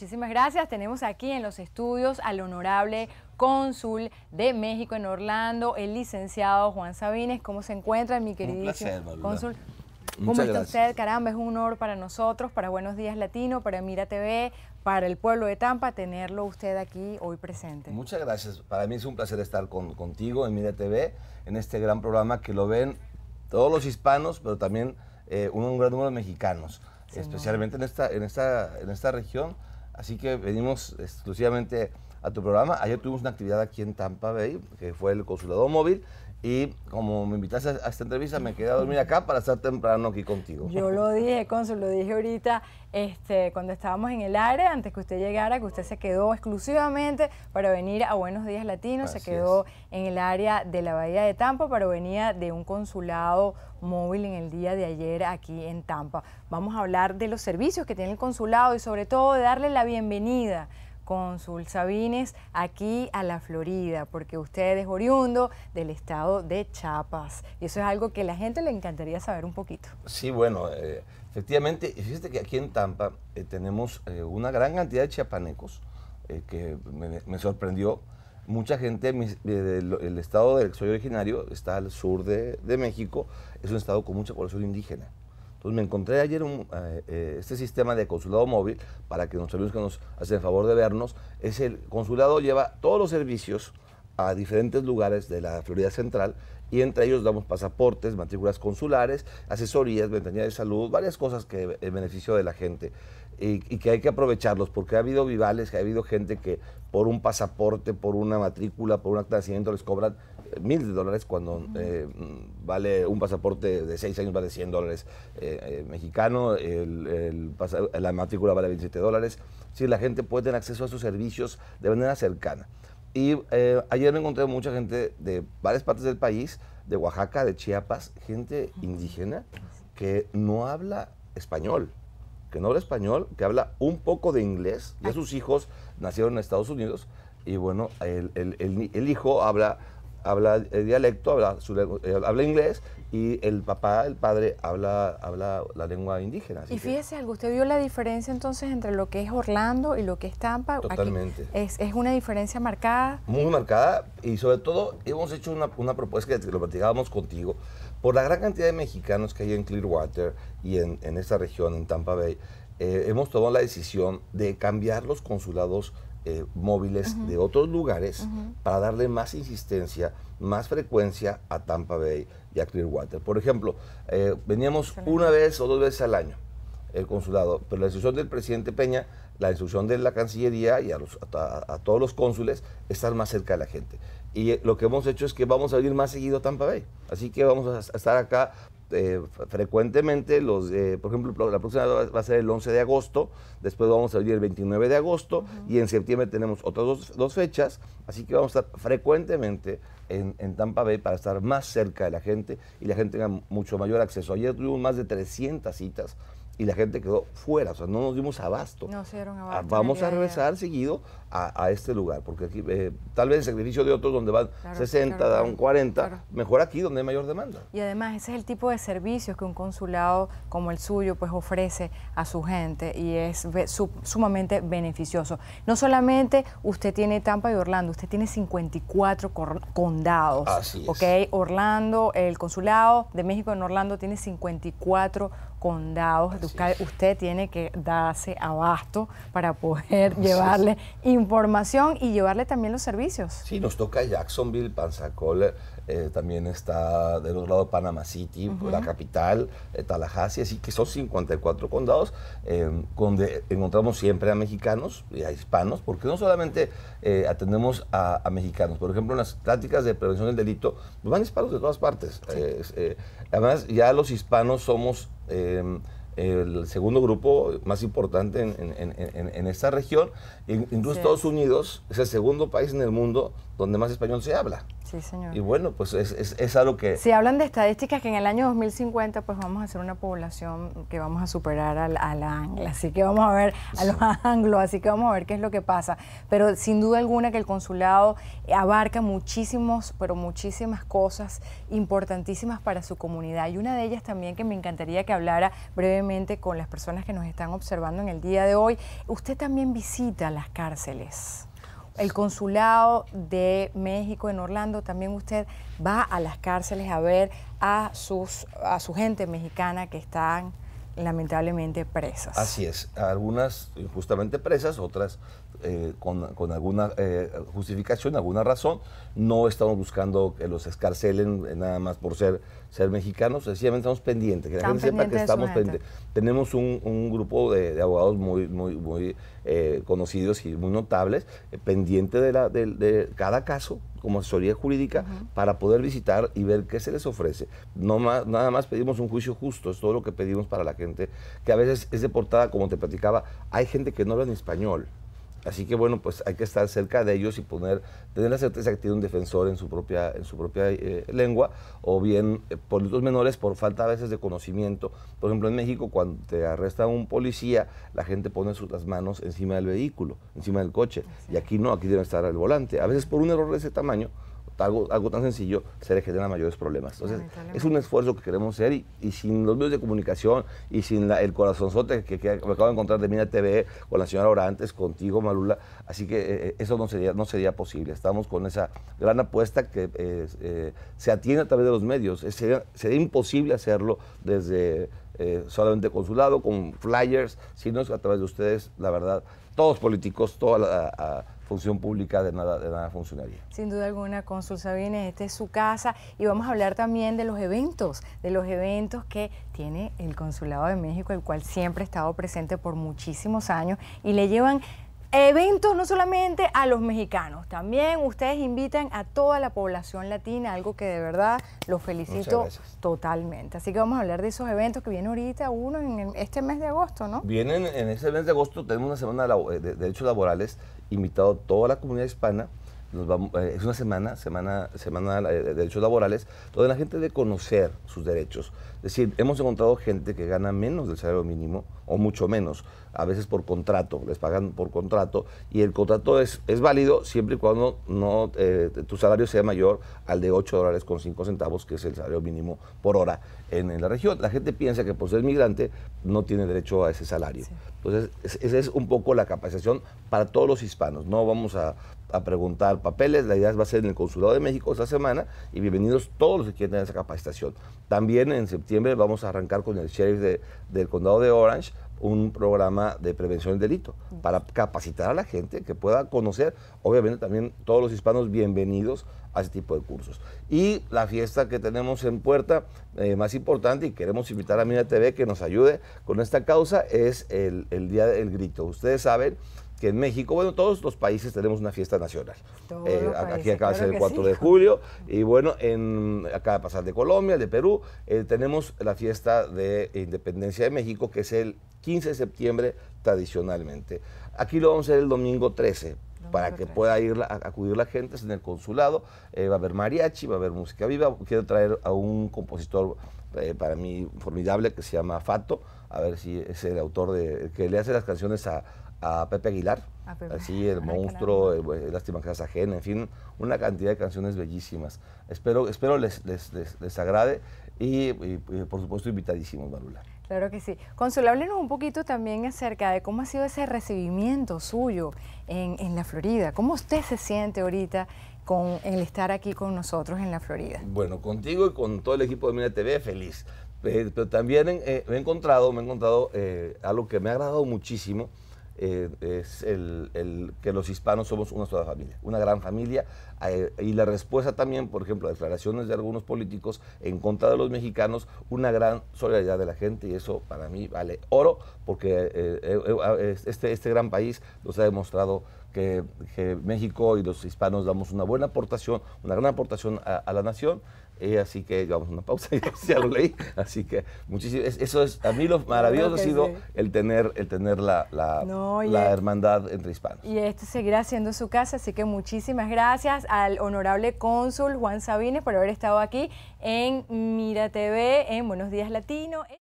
muchísimas gracias. Tenemos aquí en los estudios al honorable cónsul de México en Orlando, el licenciado Juan Sabines. ¿Cómo se encuentra, mi queridísimo cónsul? ¿Cómo está usted? Caramba, es un honor para nosotros, para Buenos Días Latino, para Mira TV, para el pueblo de Tampa, tenerlo usted aquí hoy presente. Muchas gracias. Para mí es un placer estar contigo en Mira TV, en este gran programa que lo ven todos los hispanos, pero también eh, un, gran número de mexicanos, especialmente en esta, en, esta, en esta región Así que venimos exclusivamente a tu programa. Ayer tuvimos una actividad aquí en Tampa Bay, que fue el Consulado Móvil, y como me invitaste a esta entrevista, me quedé a dormir acá para estar temprano aquí contigo. Yo lo dije, Consul, lo dije ahorita, este, cuando estábamos en el área, antes que usted llegara, que usted se quedó exclusivamente para venir a Buenos Días Latinos, se quedó en el área de la Bahía de Tampa, pero venía de un consulado móvil en el día de ayer aquí en Tampa. Vamos a hablar de los servicios que tiene el consulado y sobre todo de darle la bienvenida cónsul Sabines aquí a la Florida, porque usted es oriundo del estado de Chiapas. Y eso es algo que a la gente le encantaría saber un poquito. Sí, bueno, eh, efectivamente, fíjate que aquí en Tampa eh, tenemos eh, una gran cantidad de chiapanecos, que me, sorprendió. Mucha gente el estado del que soy originario está al sur de México, es un estado con mucha población indígena. Entonces me encontré ayer eh, eh, este sistema de consulado móvil, para que nuestros amigos que nos hacen el favor de vernos, es el consulado lleva todos los servicios a diferentes lugares de la Florida Central y entre ellos damos pasaportes, matrículas consulares, asesorías, ventanillas de salud, varias cosas que en beneficio de la gente y, que hay que aprovecharlos porque ha habido vivales, que ha habido gente que por un pasaporte, por una matrícula, por un acta de nacimiento les cobran mil dólares cuando eh, mm, vale un pasaporte de 6 años vale 100 dólares eh, eh, mexicano, el, la matrícula vale 27 dólares. Si la gente puede tener acceso a sus servicios de manera cercana. Y ayer me encontré mucha gente de varias partes del país, de Oaxaca, de Chiapas, gente indígena que no habla español que no habla español, que habla un poco de inglés, ya sus hijos nacieron en Estados Unidos y bueno, el hijo habla habla el dialecto, habla, eh, habla inglés y el papá, el padre, habla, habla la lengua indígena. Y fíjese algo, usted vio la diferencia entonces entre lo que es Orlando y lo que es Tampa. Totalmente. es, una diferencia marcada. Muy marcada y sobre todo hemos hecho una, propuesta que lo platicábamos contigo, por la gran cantidad de mexicanos que hay en Clearwater y en, esta región, en Tampa Bay, eh, hemos tomado la decisión de cambiar los consulados eh, móviles de otros lugares para darle más insistencia, más frecuencia a Tampa Bay y a Clearwater. Por ejemplo, eh, veníamos una vez o dos veces al año el consulado, pero la instrucción del presidente Peña, la instrucción de la Cancillería y a, los, a, todos los cónsules, estar más cerca de la gente. Y eh, lo que hemos hecho es que vamos a venir más seguido a Tampa Bay. Así que vamos a estar acá eh, frecuentemente, los, eh, por ejemplo, la próxima va a ser el 11 de agosto, después vamos a abrir el 29 de agosto y en septiembre tenemos otras dos, fechas, así que vamos a estar frecuentemente en, en, Tampa Bay para estar más cerca de la gente y la gente tenga mucho mayor acceso. Ayer tuvimos más de 300 citas y la gente quedó fuera, o sea, no nos dimos abasto. No se dieron ah, abasto. Vamos a regresar seguido a, este lugar, porque aquí eh, tal vez el sacrificio de otros donde van 60, da un 40, mejor aquí donde hay mayor demanda. Y además ese es el tipo de servicios que un consulado como el suyo pues ofrece a su gente y es sumamente beneficioso. No solamente usted tiene Tampa y Orlando, usted tiene 54 condados. Así es. ¿Ok? Orlando, el consulado de México en Orlando tiene 54 condados usted tiene que darse abasto para poder llevarle información y llevarle también los servicios. Sí, nos toca Jacksonville, Panzacol, eh, también está del otro lado Panama City, la capital, eh, Tallahassee, así que son 54 condados eh, donde encontramos siempre a mexicanos y a hispanos, porque no solamente atendemos a, mexicanos, por ejemplo, en las prácticas de prevención del delito, pues van hispanos de todas partes. además, ya los hispanos somos... Em, el segundo grupo más importante en, esta región. Incluso Estados Unidos es el segundo país en el mundo donde más español se habla. Y bueno, pues es, es, algo que... se hablan de estadísticas que en el año 2050 pues vamos a ser una población que vamos a superar al al así que vamos a ver a los anglos, así que vamos a ver qué es lo que pasa. Pero sin duda alguna que el consulado eh, abarca muchísimos, pero muchísimas cosas importantísimas para su comunidad. Y una de ellas también que me encantaría que hablara brevemente con las personas que nos están observando en el día de hoy. Usted también visita las cárceles el consulado de México en Orlando, también usted va a las cárceles a ver a, sus, a su gente mexicana que están lamentablemente presas. Así es, algunas justamente presas, otras eh, con, alguna eh, justificación, alguna razón. No estamos buscando que los escarcelen eh, nada más por ser, ser mexicanos, sencillamente estamos pendientes, que la gente sepa que estamos pendientes. Tenemos un, grupo de, abogados muy, muy, conocidos y muy notables, pendiente de, la, de, cada caso como asesoría jurídica para poder visitar y ver qué se les ofrece. No más, nada más pedimos un juicio justo, es todo lo que pedimos para la gente, que a veces es deportada, como te platicaba, hay gente que no habla ni español. Así que bueno, pues hay que estar cerca de ellos y poner, tener la certeza que tiene un defensor en su propia, en su propia eh, lengua, o bien eh, por los menores por falta a veces de conocimiento. Por ejemplo, en México cuando te arresta un policía, la gente pone sus, las manos encima del vehículo, encima del coche, y aquí no, aquí debe estar el volante. A veces por un error de ese tamaño, algo, tan sencillo se le generan mayores problemas. Entonces, es un esfuerzo que queremos hacer y, sin los medios de comunicación y sin el corazonzote que, me acabo de encontrar de Mina TV con la señora Orantes, contigo, Malula. Así que eh, eh, eso no sería, no sería posible. Estamos con esa gran apuesta que eh, se atiende a través de los medios. sería, imposible hacerlo desde con solamente lado, con flyers, sino a través de ustedes, la verdad, todos políticos, toda la, función pública de nada, de nada funcionaría. Sin duda alguna, Consul Sabines, este es su casa y vamos a hablar también de los eventos, de los eventos que tiene el Consulado de México, el cual siempre ha estado presente por muchísimos años y le llevan eventos no solamente a los mexicanos, también ustedes invitan a toda la población latina, algo que de verdad los felicito totalmente. Así que vamos a hablar de esos eventos que vienen ahorita uno en este mes de agosto, ¿no? Vienen en este mes de agosto, tenemos una semana eh, de derechos laborales, invitado toda la comunidad hispana. Nos vamos, eh, es una semana, semana, semana eh, de derechos laborales, donde la gente debe conocer sus derechos. Es decir, hemos encontrado gente que gana menos del salario mínimo, o mucho menos, a veces por contrato, les pagan por contrato, y el contrato es, es válido siempre y cuando no, eh, tu salario sea mayor al de 8 dólares con 5 centavos, que es el salario mínimo por hora en, la región. La gente piensa que por ser migrante no tiene derecho a ese salario. Entonces, esa es un poco la capacitación para todos los hispanos. No vamos a preguntar papeles. La idea va a ser en el Consulado de México esta semana y bienvenidos todos los que quieran tener esa capacitación. También en septiembre vamos a arrancar con el sheriff del condado de Orange un programa de prevención del delito para capacitar a la gente que pueda conocer, obviamente también todos los hispanos bienvenidos a este tipo de cursos. Y la fiesta que tenemos en puerta, eh, más importante, y queremos invitar a Mina TV que nos ayude con esta causa, es el, el Día del Grito. Ustedes saben que en México, bueno, todos los países tenemos una fiesta nacional. Eh, aquí acaba de ser el 4 de julio y bueno, en, acaba de pasar de Colombia, de Perú, eh, tenemos la fiesta de independencia de México, que es el 15 de septiembre tradicionalmente. Aquí lo vamos a hacer el domingo 13, para que pueda ir a acudir la gente en el consulado. Eh, va a haber mariachi, va a haber música viva. Quiero traer a un compositor para mí formidable que se llama Fato, a ver si es el autor de que le hace las canciones a, a Pepe Aguilar, así el monstruo, eh, lástima Lástima Casa Ajena, en fin, una cantidad de canciones bellísimas. Espero, espero les, les, les, agrade y, por supuesto invitadísimos, Marula. Claro que sí. Consul, háblenos un poquito también acerca de cómo ha sido ese recibimiento suyo en, en, la Florida. ¿Cómo usted se siente ahorita con el estar aquí con nosotros en la Florida? Bueno, contigo y con todo el equipo de Mina TV, feliz. Eh, pero también eh, me he encontrado, me encontrado algo que me ha agradado muchísimo, eh, es el, que los hispanos somos una sola familia, una gran familia. Eh, y la respuesta también, por ejemplo, a declaraciones de algunos políticos en contra de los mexicanos, una gran solidaridad de la gente y eso para mí vale oro porque eh, ah, este, este gran país nos ha demostrado que, México y los hispanos damos una buena aportación, una gran aportación a la nación así que vamos una pausa, y ya lo leí. Así que muchísimas eso es, a mí lo maravilloso ha sido el tener, el tener la, la, hermandad entre hispanos. Y esto seguirá siendo su casa, así que muchísimas gracias al honorable cónsul Juan Sabines por haber estado aquí en Mira TV, en Buenos Días Latino.